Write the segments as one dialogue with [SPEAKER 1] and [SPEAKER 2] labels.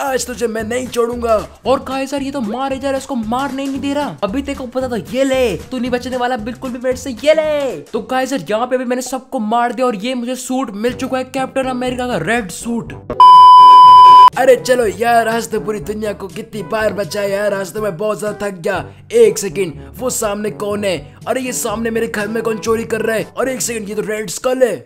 [SPEAKER 1] आज तुझे मैं नहीं छोड़ूंगा और कहा सर ये तो मारे जा रहा है मार नहीं दे रहा अभी तेको पता था ये ले तू नहीं बचने वाला बिल्कुल भी मेरे से ये ले तो कहा सर यहाँ पे भी मैंने सबको मार दिया और ये मुझे सूट मिल चुका है कैप्टन अमेरिका का रेड सूट अरे चलो यार आज तो पूरी दुनिया को कितनी बार बचा यार आज तो मैं बहुत ज्यादा थक गया एक सेकंड वो सामने कौन है अरे ये सामने मेरे घर में कौन चोरी कर रहा है और एक सेकंड ये तो रेड स्कल है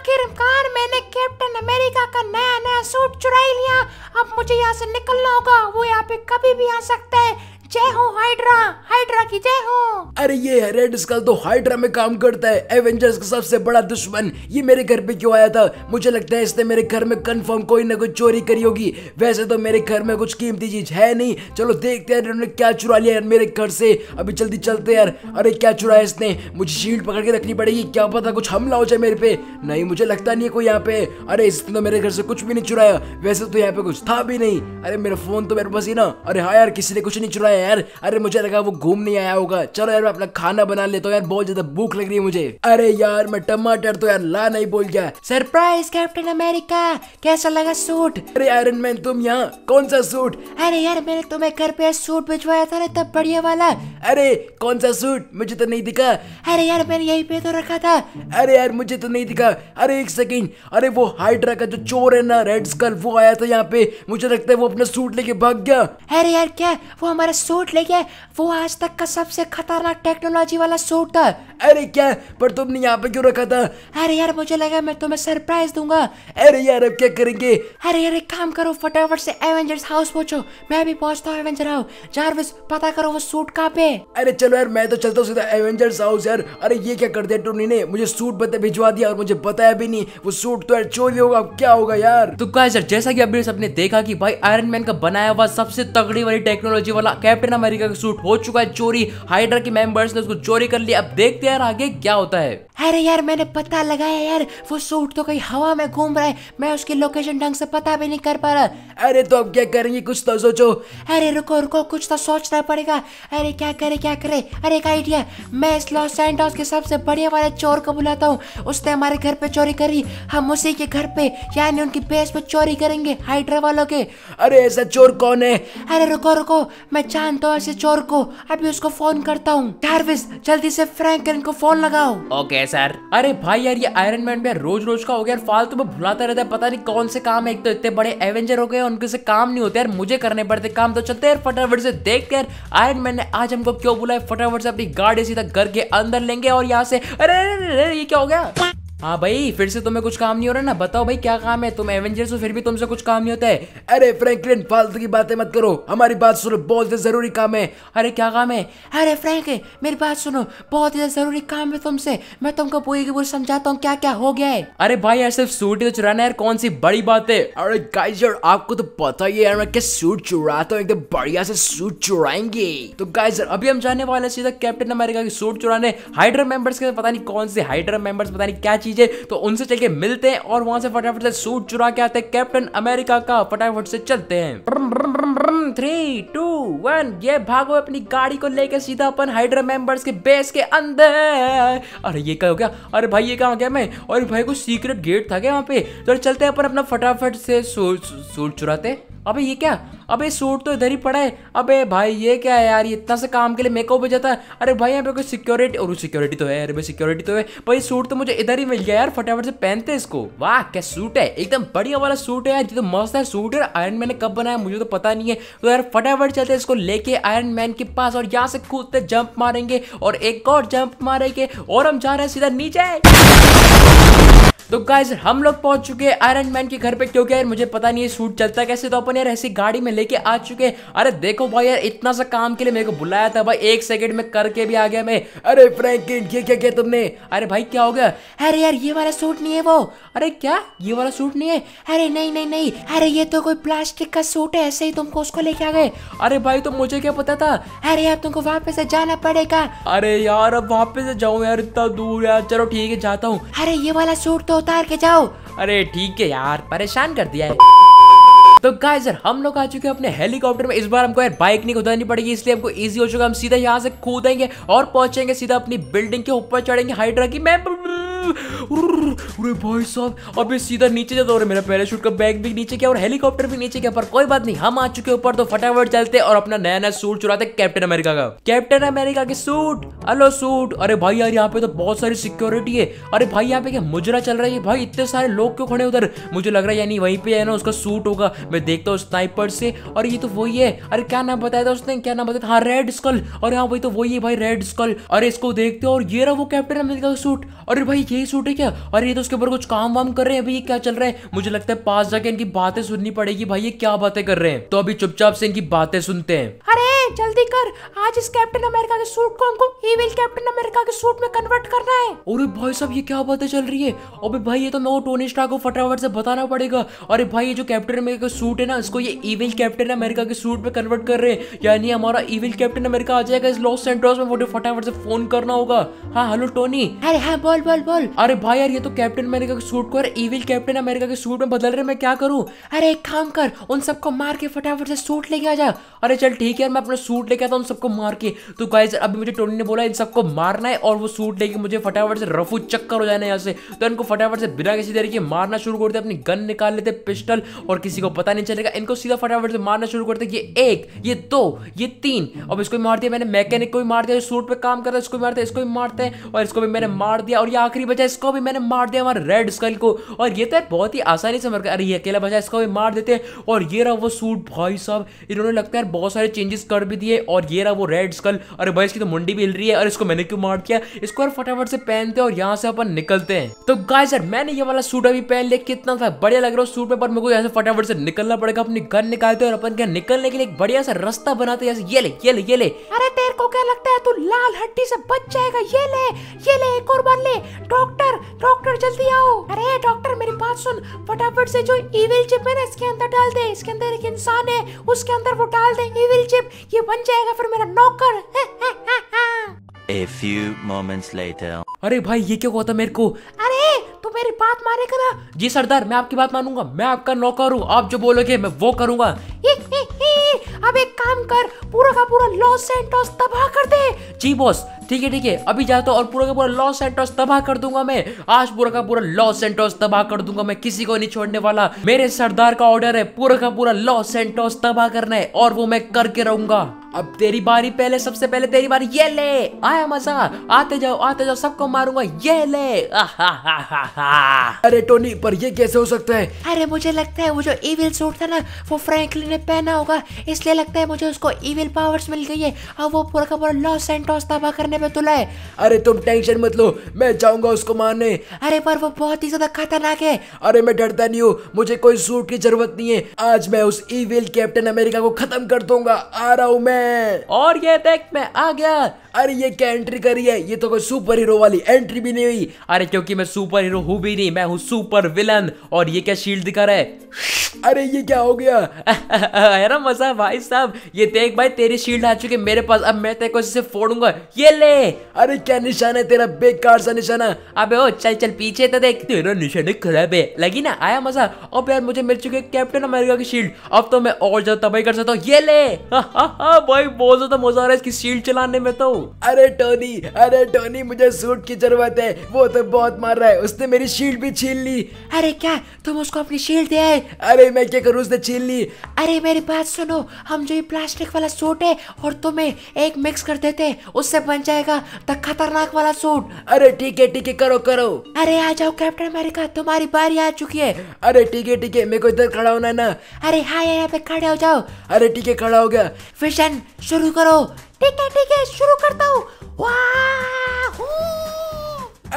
[SPEAKER 1] आखिरकार मैंने कैप्टन अमेरिका का नया नया सूट चुराई लिया अब मुझे यहाँ से निकलना होगा वो यहाँ पे कभी भी आ सकता है जय हो हाइड्रा हाइड्रा की जय हो अरे ये रेड स्कल तो हाइड्रा में काम करता है एवेंजर्स का सबसे बड़ा दुश्मन ये मेरे घर पे क्यों आया था मुझे लगता है इसने मेरे घर में कंफर्म कोई ना कोई चोरी करी होगी वैसे तो मेरे घर में कुछ कीमती चीज है नहीं चलो देखते हैं इन्होंने क्या चुरा लिया यार मेरे घर से अभी जल्दी चलते यार अरे क्या चुराया इसने मुझे शील्ड पकड़ के रखनी पड़ेगी क्या पता कुछ हमला हो जाए मेरे पे नहीं मुझे लगता नहीं है कोई यहाँ पे अरे इसने तो मेरे घर से कुछ भी नहीं चुराया वैसे तो यहाँ पे कुछ था भी नहीं अरे मेरा फोन तो मेरे पास ही ना अरे हाँ यार किसी ने कुछ नहीं चुराया यार अरे मुझे लगा वो घूम नहीं आया होगा चलो यार मैं अपना खाना बना लेता हूँ यार बहुत ज्यादा भूख लग रही है मुझे अरे यार मैं टमाटर तो यार ला नहीं बोल गया सरप्राइज कैप्टन अमेरिका कैसा लगा सूट अरे आयरन मैन तुम यहाँ कौन सा सूट अरे यार मैंने तुम्हें घर पे सूट भिजवाया था ना तब बढ़िया वाला अरे कौन सा सूट मुझे तो नहीं दिखा अरे यार मैंने यही पे तो रखा था अरे यार मुझे तो नहीं दिखा अरे एक सेकेंड अरे वो हाइड्रा का जो चोर है ना रेड स्कल वो आया था यहाँ पे मुझे लगता है वो अपना सूट लेके भाग गया अरे यार क्या वो हमारा सूट लेके वो आज तक का सबसे खतरनाक टेक्नोलॉजी वाला सूट था अरे क्या पर तुमने यहाँ पे क्यों रखा था अरे यार मुझे लगा मैं तुम्हें सरप्राइज दूंगा अरे यार अब क्या करेंगे अरे यार एक काम करो फटाफट से एवेंजर्स हाउस पहुँचो मैं भी पहुँचता हूँ एवेंजर हाउस जारविस पता करो वो सूट कहाँ पे अरे चलो यार मैं तो चलता हूँ सीधा एवेंजर्स हाउस यार अरे ये क्या कर दिया टोनी ने मुझे सूट बता भिजवा दिया और मुझे बताया भी नहीं वो सूट तो यार चोरी होगा क्या होगा यार तो क्या सर जैसा की अभी सबने देखा की भाई आयरन मैन का बनाया हुआ सबसे तगड़ी वाली टेक्नोलॉजी वाला कैप कैप्टन अमेरिका का सूट हो चुका है चोरी हाइड्रा के मेंबर्स ने उसको चोरी कर लिया अब देखते हैं यार आगे क्या होता है अरे यार मैंने पता लगाया यार वो सूट तो कहीं हवा में घूम रहा है मैं उसकी लोकेशन ढंग से पता भी नहीं कर पा रहा अरे तो अब क्या करेंगे कुछ तो सोचो अरे रुको रुको कुछ तो सोचना पड़ेगा अरे क्या करे क्या करे अरे एक आइडिया मैं इस लॉस एंड के सबसे बढ़िया वाले चोर को बुलाता हूँ उसने हमारे घर पे चोरी करी हम उसी के घर पे यानी उनकी बेस पे चोरी करेंगे हाइड्रा वालों के अरे ऐसा चोर कौन है अरे रुको रुको मैं जानता हूँ ऐसे चोर को अभी उसको फोन करता हूँ जल्दी से फ्रैंकलिन को फोन लगाओ ओके सर अरे भाई यार ये आयरन मैन भी रोज रोज का हो गया फालतू में भुलाता रहता है पता नहीं कौन से काम है एक तो इतने बड़े एवेंजर हो गए उनके से काम नहीं होते यार मुझे करने पड़ते काम तो चलते यार फटाफट से देखते यार आयरन मैन ने आज हमको क्यों बुलाया फटाफट से अपनी गाड़ी सीधा घर के अंदर लेंगे और यहाँ से अरे, अरे ये क्या हो गया हाँ भाई फिर से तुम्हें कुछ काम नहीं हो रहा ना बताओ भाई क्या काम है तुम एवेंजर्स हो फिर भी तुमसे कुछ काम नहीं होता है अरे फ्रैंकलिन फालतू की बातें मत करो हमारी बात सुनो बहुत ज्यादा जरूरी काम है अरे क्या काम है अरे फ्रैंक मेरी बात सुनो बहुत ज्यादा जरूरी काम है तुमसे मैं तुमको पूरी की पूरी समझाता हूँ क्या क्या हो गया है अरे भाई यार सिर्फ सूट ही तो चुराना यार कौन सी बड़ी बात है अरे गाइज यार आपको तो पता ही है मैं क्या सूट चुराता हूँ एकदम बढ़िया से सूट चुराएंगे तो गाइज अभी हम जाने वाले सीधा कैप्टन अमेरिका के सूट चुराने हाइड्रा मेंबर्स के पता नहीं कौन से हाइड्रा मेंबर्स पता नहीं क्या चीज चीजें तो उनसे चल के मिलते हैं और वहां से फटाफट से सूट चुरा के आते हैं कैप्टन अमेरिका का फटाफट से चलते हैं थ्री टू वन ये भागो अपनी गाड़ी को लेकर सीधा अपन हाइड्रा मेंबर्स के बेस के अंदर अरे ये क्या हो गया अरे भाई ये कहा गया मैं और भाई को सीक्रेट गेट था क्या वहां पे तो चलते हैं अपन अपना फटाफट से सूट चुराते अबे ये क्या अबे सूट तो इधर ही पड़ा है अबे भाई ये क्या है यार ये इतना सा काम के लिए मेकअप हो जाता है अरे भाई यहाँ पे कोई सिक्योरिटी और सिक्योरिटी तो है अरे भाई सिक्योरिटी तो है भाई सूट तो मुझे इधर ही मिल गया यार फटाफट से पहनते इसको वाह क्या सूट है एकदम बढ़िया वाला सूट है यार ये तो मस्त है सूट है आयरन मैन ने कब बनाया मुझे तो पता नहीं है तो यार फटाफट चलते इसको लेके आयरन मैन के पास और यहाँ से कूदते जंप मारेंगे और एक और जंप मारेंगे और हम जा रहे हैं सीधा नीचे तो गाइज हम लोग पहुंच चुके हैं आयरन मैन के घर पे क्योंकि यार मुझे पता नहीं है सूट चलता कैसे तो अपन यार ऐसी गाड़ी में लेके आ चुके हैं अरे देखो भाई यार इतना सा काम के लिए मेरे को बुलाया था भाई एक सेकंड में करके भी आ गया मैं अरे फ्रैंकिन ये क्या क्या तुमने अरे भाई क्या हो गया अरे यार ये वाला सूट नहीं है वो अरे क्या ये वाला सूट नहीं है अरे नहीं नहीं नहीं अरे ये तो कोई प्लास्टिक का सूट है ऐसे ही तुमको उसको लेके आ गए अरे भाई तो मुझे क्या पता था अरे यार तुमको वापस से जाना पड़ेगा अरे यार अब वापस से जाऊँ यार इतना दूर यार चलो ठीक है जाता हूँ अरे ये वाला सूट तो उतार के जाओ अरे ठीक है यार परेशान कर दिया है तो गाइस यार हम लोग आ चुके हैं अपने हेलीकॉप्टर में इस बार हमको यार बाइक नहीं खुदानी पड़ेगी इसलिए हमको इजी हो चुका हम सीधा यहाँ से कूदेंगे और पहुंचेंगे सीधा अपनी बिल्डिंग के ऊपर चढ़ेंगे हाइड्रा की मैं अरे भाई साहब अबे सीधा नीचे जाता और मेरा पैराशूट का बैग भी नीचे गया और हेलीकॉप्टर भी नीचे गया पर कोई बात नहीं हम आ चुके ऊपर तो फटाफट चलते और अपना नया नया सूट चुराते कैप्टन अमेरिका का कैप्टन अमेरिका के सूट हेलो सूट अरे भाई यार यहाँ पे तो बहुत सारी सिक्योरिटी है अरे भाई यहाँ पे क्या मुजरा चल रहा है भाई इतने सारे लोग क्यों खड़े उधर मुझे लग रहा है यानी वहीं पे है ना उसका सूट होगा मैं देखता हूँ स्नाइपर से और ये तो वही है अरे क्या नाम बताया था उसने क्या नाम बताया हाँ रेड स्कल और यहाँ भाई तो वही है भाई रेड स्कल अरे इसको देखते हो और ये रहा वो कैप्टन अमेरिका का सूट अरे भाई यही सूट है है और ये तो उसके ऊपर कुछ काम वाम कर रहे हैं अभी ये क्या चल रहा है मुझे लगता है पास जाके इनकी बातें सुननी पड़ेगी भाई ये क्या बातें कर रहे हैं तो अभी चुपचाप से इनकी बातें सुनते हैं अरे जल्दी कर आज इस कैप्टन अमेरिका के सूट को हमको इविल कैप्टन अमेरिका के सूट में कन्वर्ट करना है अरे भाई साहब ये क्या बातें चल रही है अबे भाई ये तो मैं टोनी स्टार्क को फटाफट से बताना पड़ेगा अरे भाई ये जो कैप्टन अमेरिका का सूट है ना इसको ये इविल कैप्टन अमेरिका के सूट में कन्वर्ट कर रहे हैं यानी हमारा इविल कैप्टन अमेरिका आ जाएगा इस लॉस सेंट्रोस में मुझे फटाफट से फोन करना होगा हाँ हेलो टोनी अरे हाँ बोल बोल बोल अरे भाई यार ये तो कैप्टन अमेरिका के सूट को और इविल कैप्टन अमेरिका के सूट में बदल रहे मैं क्या करूँ अरे एक काम कर उन सबको मार के फटाफट से सूट लेके आ जा अरे चल ठीक है मैं अपने सूट लेके आता हूँ सबको मार के तो गाइज अभी मुझे टोनी ने बोला इन सबको मारना है और वो सूट लेके मुझे फटाफट से रफू चक्कर हो जाना है यहाँ से तो इनको फटाफट से बिना किसी तरीके मारना शुरू करते अपनी गन निकाल लेते पिस्टल और किसी को पता नहीं चलेगा इनको सीधा फटाफट से मारना शुरू करते ये एक ये दो ये तीन अब इसको भी मार दिया मैंने मैकेनिक को भी मार दिया सूट पर काम करता है इसको भी मारते इसको भी मारते हैं और इसको भी मैंने मार दिया और ये आखिरी बचा इसको भी मैंने मार दिया हमारे रेड स्कल को और ये तो बहुत ही आसानी से मर अरे ये अकेला बचा इसको भी मार देते हैं और ये रहा वो सूट भाई साहब इन्होंने लगता है बहुत सारे चेंजेस कर भी दिए और ये रहा वो रेड स्कल अरे भाई इसकी तो मुंडी भी हिल रही है और इसको मैंने क्यों मार किया इसको और फटाफट से पहनते हैं और यहाँ से अपन निकलते हैं तो गाय सर मैंने ये वाला सूट अभी पहन लिया कितना था बढ़िया लग रहा है सूट में पर मेरे को यहाँ से फटाफट से निकलना पड़ेगा अपनी घर निकालते और अपन क्या निकलने के लिए एक बढ़िया सा रास्ता बनाते हैं ये ले ये ले ये ले अरे तेरे को क्या लगता है तू लाल हड्डी से बच जाएगा ये ले ये ले एक और बार ले डॉक्टर डॉक्टर जल्दी आओ अरे डॉक्टर मेरी बात सुन फटाफट से जो इविल चिप है ना इसके अंदर डाल दे इसके अंदर एक इंसान है उसके अंदर वो डाल दे इविल चिप ये बन जाएगा फिर मेरा नौकर A few moments later. अरे भाई ये क्या हुआ था मेरे को अरे तू मेरी बात मारेगा ना जी सरदार मैं आपकी बात मानूंगा मैं आपका नौकर हूँ आप जो बोलोगे मैं वो करूंगा अब एक काम कर पूरा का पूरा लॉस एंटोस तबाह कर दे जी बॉस ठीक है ठीक है अभी जाता तो हूँ और पूरा का पूरा लॉस सेंटोस तबाह कर दूंगा मैं आज पूरा का पूरा लॉस सेंटोस तबाह कर दूंगा मैं किसी को नहीं छोड़ने वाला मेरे सरदार का ऑर्डर है पूरा का पूरा लॉस सेंटोस तबाह करना है और वो मैं करके रहूंगा अब तेरी बारी पहले सबसे पहले तेरी बारी ये ले आया मजा आते जाओ आते जाओ सबको मारूंगा ये ले अरे टोनी पर ये कैसे हो सकता है अरे मुझे लगता है वो जो इविल सूट था ना वो फ्रैंकलिन ने पहना होगा इसलिए लगता है मुझे उसको इविल पावर्स मिल गई है और वो पूरा का पूरा लॉस सेंटोस तबाह करने में तुला है अरे तुम टेंशन मत लो मैं जाऊंगा उसको मारने अरे पर वो बहुत ही ज्यादा खतरनाक है अरे मैं डरता नहीं हूँ मुझे कोई सूट की जरूरत नहीं है आज मैं उस इविल कैप्टन अमेरिका को खत्म कर दूंगा आ रहा हूँ मैं और ये देख मैं आ गया अरे ये क्या एंट्री करी है ये तो कोई सुपर हीरो वाली एंट्री भी नहीं हुई अरे क्योंकि मैं सुपर हीरो हूँ भी नहीं मैं हूँ सुपर विलन और ये क्या शील्ड दिखा रहा है अरे ये क्या हो गया है मजा भाई साहब ये देख भाई तेरी शील्ड आ चुकी मेरे पास अब मैं तेरे को इसे फोड़ूंगा ये ले अरे क्या निशान है तेरा बेकार सा निशाना अबे ओ चल चल पीछे तो देख तेरा निशान खराब है लगी ना आया मजा अब यार मुझे मिल चुकी है कैप्टन अमेरिका की शील्ड अब तो मैं और ज्यादा तबाही कर सकता हूँ ये ले भाई बहुत ज्यादा मजा आ रहा है इसकी शील्ड चलाने में तो अरे टोनी अरे टोनी मुझे सूट की जरूरत है वो तो बहुत मार रहा है उसने मेरी शील्ड भी छीन ली अरे क्या तुम उसको अपनी शील्ड दे आए अरे अरे मैं क्या करूँ उसने छीन ली अरे मेरी बात सुनो हम जो ये प्लास्टिक वाला सूट है और तुम्हें एक मिक्स कर देते उससे बन जाएगा द खतरनाक वाला सूट अरे ठीक है ठीक है करो करो अरे आ जाओ कैप्टन अमेरिका तुम्हारी बारी आ चुकी है अरे ठीक है ठीक है मेरे को इधर खड़ा होना ना अरे हाँ यहाँ पे खड़े हो जाओ अरे ठीक है खड़ा हो गया फिशन शुरू करो ठीक है ठीक है शुरू करता हूँ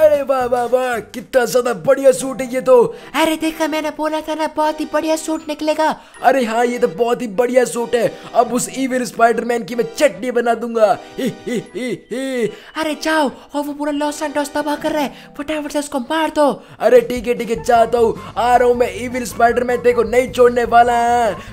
[SPEAKER 1] अरे वाह वाह वाह कितना ज्यादा बढ़िया सूट है ये तो अरे देखा मैंने बोला था ना बहुत ही बढ़िया सूट निकलेगा अरे हाँ ये तो बहुत ही बढ़िया सूट है अब उस इविल स्पाइडरमैन की मैं चटनी बना दूंगा ही ही ही ही। अरे जाओ और वो पूरा लॉस एंडोस तबाह कर रहा है फटाफट से उसको मार दो अरे ठीक है ठीक है जाता हूँ आ रहा हूँ मैं इविल स्पाइडरमैन देखो नहीं छोड़ने वाला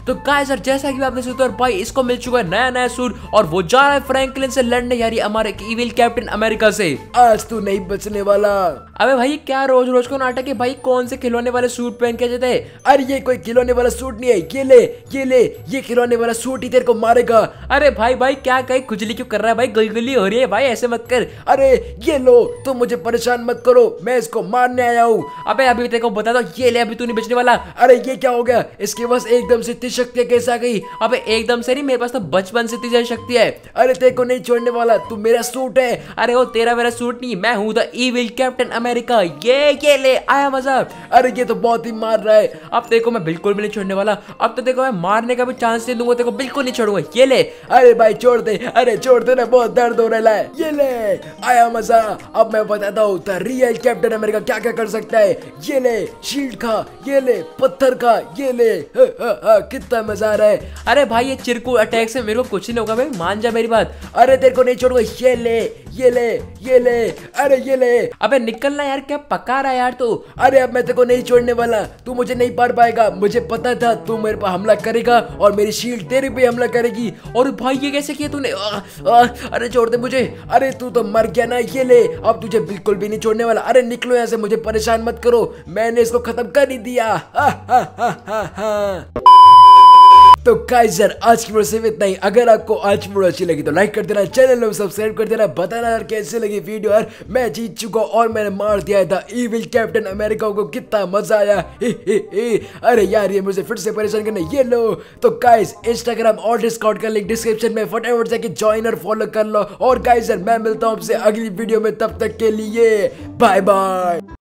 [SPEAKER 1] तो काय सर जैसा की आपने सुना भाई इसको मिल चुका है नया नया सूट और वो जा रहा है फ्रैंकलिन से लड़ने यारी हमारे इविल कैप्टन अमेरिका से आज तू नहीं बचने वाला अबे भाई क्या रोज रोज को नाटक है भाई कौन से खिलौने वाले सूट पहन के जाते हैं अरे ये कोई खिलौने वाला सूट नहीं है ये ले ये ले ये खिलौने वाला सूट ही तेरे को मारेगा अरे भाई भाई क्या कहीं खुजली क्यों कर रहा है भाई गुलगुली हो रही है भाई ऐसे मत कर अरे ये लो तुम मुझे परेशान मत करो मैं इसको मारने आया हूँ अबे अभी तेरे को बता दो ये ले अभी तू नहीं बेचने वाला अरे ये क्या हो गया इसके पास एकदम से इतनी शक्ति कैसे आ गई अबे एकदम से नहीं मेरे पास तो बचपन से इतनी शक्ति है अरे तेरे को नहीं छोड़ने वाला तू मेरा सूट है अरे वो तेरा मेरा सूट नहीं मैं हूँ तो ई विल कैप्टन अमेरिका ये ये ले आया मजा अरे ये तो बहुत ही मार रहा है अब देखो मैं बिल्कुल भी नहीं छोड़ने वाला अब तो देखो मैं मारने का भी चांस नहीं दूंगा देखो बिल्कुल नहीं छोड़ूंगा ये ले अरे भाई छोड़ दे अरे छोड़ दे ना बहुत दर्द हो रहा है ये ले आया मजा अब मैं बताता हूँ रियल कैप्टन अमेरिका क्या क्या कर सकता है ये ले शील्ड का ये ले पत्थर का ये ले हाँ, हाँ, हाँ, कितना मजा आ रहा है अरे भाई ये चिरकू अटैक से मेरे को कुछ नहीं होगा भाई मान जा मेरी बात अरे तेरे को नहीं छोड़ूंगा ये ले ये ले ये ले अरे ये ले अबे निकलना यार क्या पका रहा है यार तू अरे अब मैं तेरे को नहीं छोड़ने वाला तू मुझे नहीं पार पाएगा मुझे पता था तू मेरे पर हमला करेगा और मेरी शील्ड तेरे पे हमला करेगी और भाई ये कैसे किया तूने अरे छोड़ दे मुझे अरे तू तो मर गया ना ये ले अब तुझे बिल्कुल भी नहीं छोड़ने वाला अरे निकलो यहाँ से मुझे परेशान मत करो मैंने इसको खत्म कर ही दिया हा, हा, हा, हा, हा। तो काइजर आज की वीडियो सिर्फ इतना ही अगर आपको आज की वीडियो अच्छी लगी तो लाइक कर देना चैनल को सब्सक्राइब कर देना बताना यार कैसे लगी वीडियो यार मैं जीत चुका और मैंने मार दिया था ईविल कैप्टन अमेरिका को कितना मजा आया अरे यार ये मुझे फिर से परेशान करना ये लो तो गाइज इंस्टाग्राम और डिस्काउंट का लिंक डिस्क्रिप्शन में फटाफट जाके ज्वाइन और फॉलो कर लो और गाइज मैं मिलता हूँ आपसे अगली वीडियो में तब तक के लिए बाय बाय